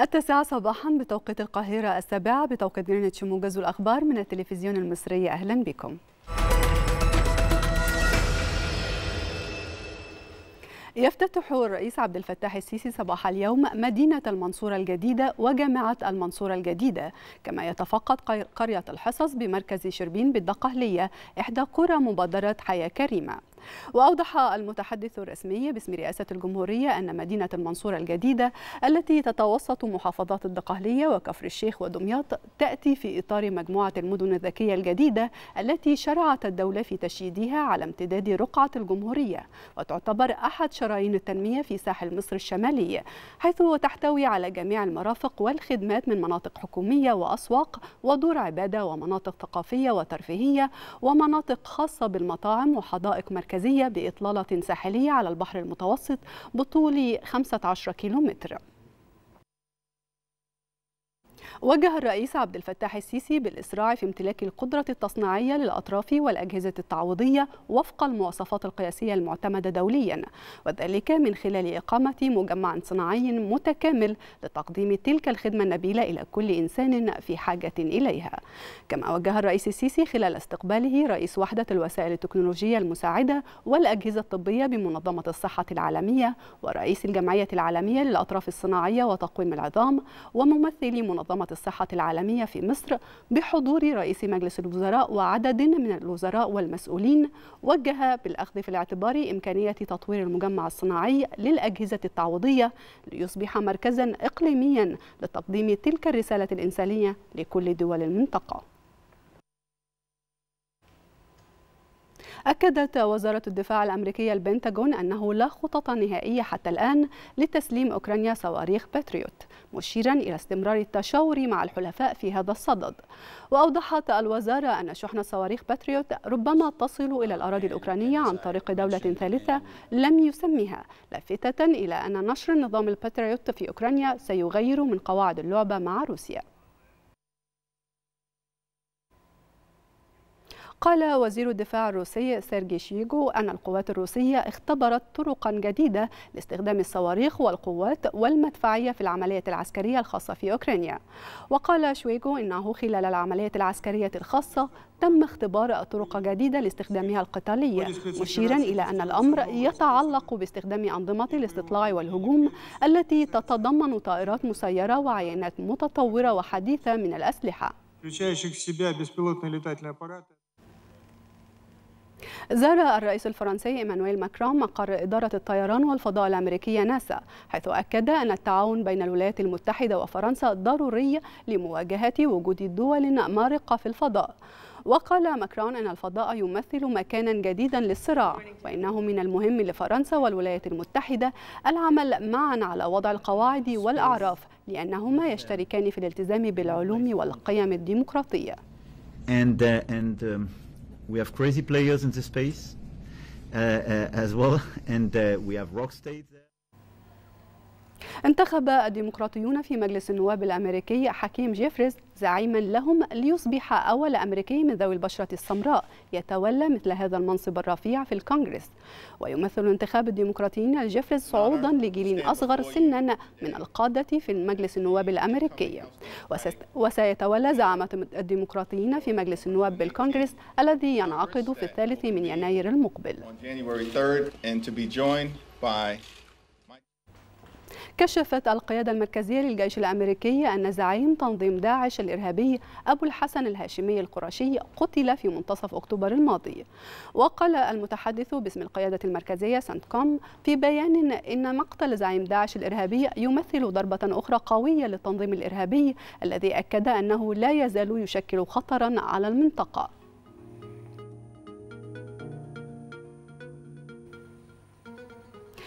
التاسعة صباحا بتوقيت القاهرة السابعة بتوقيت جرينتش موجز الأخبار من التلفزيون المصري أهلا بكم يفتتح الرئيس عبد الفتاح السيسي صباح اليوم مدينة المنصورة الجديدة وجامعة المنصورة الجديدة كما يتفقد قرية الحصص بمركز شربين بالدقهلية إحدى قرى مبادرة حياة كريمة وأوضح المتحدث الرسمي باسم رئاسة الجمهورية أن مدينة المنصورة الجديدة التي تتوسط محافظات الدقهلية وكفر الشيخ ودمياط تأتي في إطار مجموعة المدن الذكية الجديدة التي شرعت الدولة في تشييدها على امتداد رقعة الجمهورية وتعتبر أحد شرايين التنمية في ساحل مصر الشمالي حيث تحتوي على جميع المرافق والخدمات من مناطق حكومية وأسواق ودور عبادة ومناطق ثقافية وترفيهية ومناطق خاصة بالمطاعم وحدائق مركزية المركزية بإطلالة ساحلية على البحر المتوسط بطول 15 كيلومتر وجه الرئيس عبد الفتاح السيسي بالإسراع في امتلاك القدرة التصنيعية للأطراف والأجهزة التعويضية وفق المواصفات القياسية المعتمدة دوليا وذلك من خلال إقامة مجمع صناعي متكامل لتقديم تلك الخدمة النبيلة إلى كل إنسان في حاجة إليها كما وجه الرئيس السيسي خلال استقباله رئيس وحدة الوسائل التكنولوجية المساعدة والأجهزة الطبية بمنظمة الصحة العالمية ورئيس الجمعية العالمية للأطراف الصناعية وتقويم العظام وممثلي منظمة الصحة العالمية في مصر بحضور رئيس مجلس الوزراء وعدد من الوزراء والمسؤولين وجه بالأخذ في الاعتبار إمكانية تطوير المجمع الصناعي للأجهزة التعويضية ليصبح مركزا إقليميا لتقديم تلك الرسالة الإنسانية لكل دول المنطقة أكدت وزارة الدفاع الأمريكية البنتاغون أنه لا خطط نهائية حتى الآن لتسليم أوكرانيا صواريخ باتريوت مشيرا إلى استمرار التشاور مع الحلفاء في هذا الصدد وأوضحت الوزارة أن شحن صواريخ باتريوت ربما تصل إلى الأراضي الأوكرانية عن طريق دولة ثالثة لم يسمها لافتة إلى أن نشر نظام الباتريوت في أوكرانيا سيغير من قواعد اللعبة مع روسيا قال وزير الدفاع الروسي سيرجي شيجو أن القوات الروسية اختبرت طرقا جديدة لاستخدام الصواريخ والقوات والمدفعية في العملية العسكرية الخاصة في أوكرانيا وقال شويجو إنه خلال العملية العسكرية الخاصة تم اختبار طرق جديدة لاستخدامها القتالية مشيرا إلى أن الأمر يتعلق باستخدام أنظمة الاستطلاع والهجوم التي تتضمن طائرات مسيرة وعينات متطورة وحديثة من الأسلحة включающих в себя беспилотные летательные аппараты. زار الرئيس الفرنسي إيمانويل ماكرون مقر إدارة الطيران والفضاء الأمريكية ناسا حيث أكد أن التعاون بين الولايات المتحدة وفرنسا ضروري لمواجهة وجود دول مارقة في الفضاء وقال ماكرون أن الفضاء يمثل مكانا جديدا للصراع وإنه من المهم لفرنسا والولايات المتحدة العمل معا على وضع القواعد والأعراف لأنهما يشتركان في الالتزام بالعلوم والقيم الديمقراطية. And, uh, and, uh... We have crazy players in the space uh, uh, as well, and uh, we have rock states there. انتخب الديمقراطيون في مجلس النواب الامريكي حكيم جيفريز زعيما لهم ليصبح أول أمريكي من ذوي البشرة السمراء يتولى مثل هذا المنصب الرفيع في الكونغرس ويمثل انتخاب الديمقراطيين الجيفريز صعودا لجيل أصغر سنا من القادة في مجلس النواب الأمريكي وسيتولى زعامة الديمقراطيين في مجلس النواب بالكونغرس الذي ينعقد في الثالث من يناير المقبل كشفت القيادة المركزية للجيش الأمريكي أن زعيم تنظيم داعش الإرهابي أبو الحسن الهاشمي القرشي قتل في منتصف أكتوبر الماضي وقال المتحدث باسم القيادة المركزية كوم في بيان إن مقتل زعيم داعش الإرهابي يمثل ضربة أخرى قوية للتنظيم الإرهابي الذي أكد أنه لا يزال يشكل خطرا على المنطقة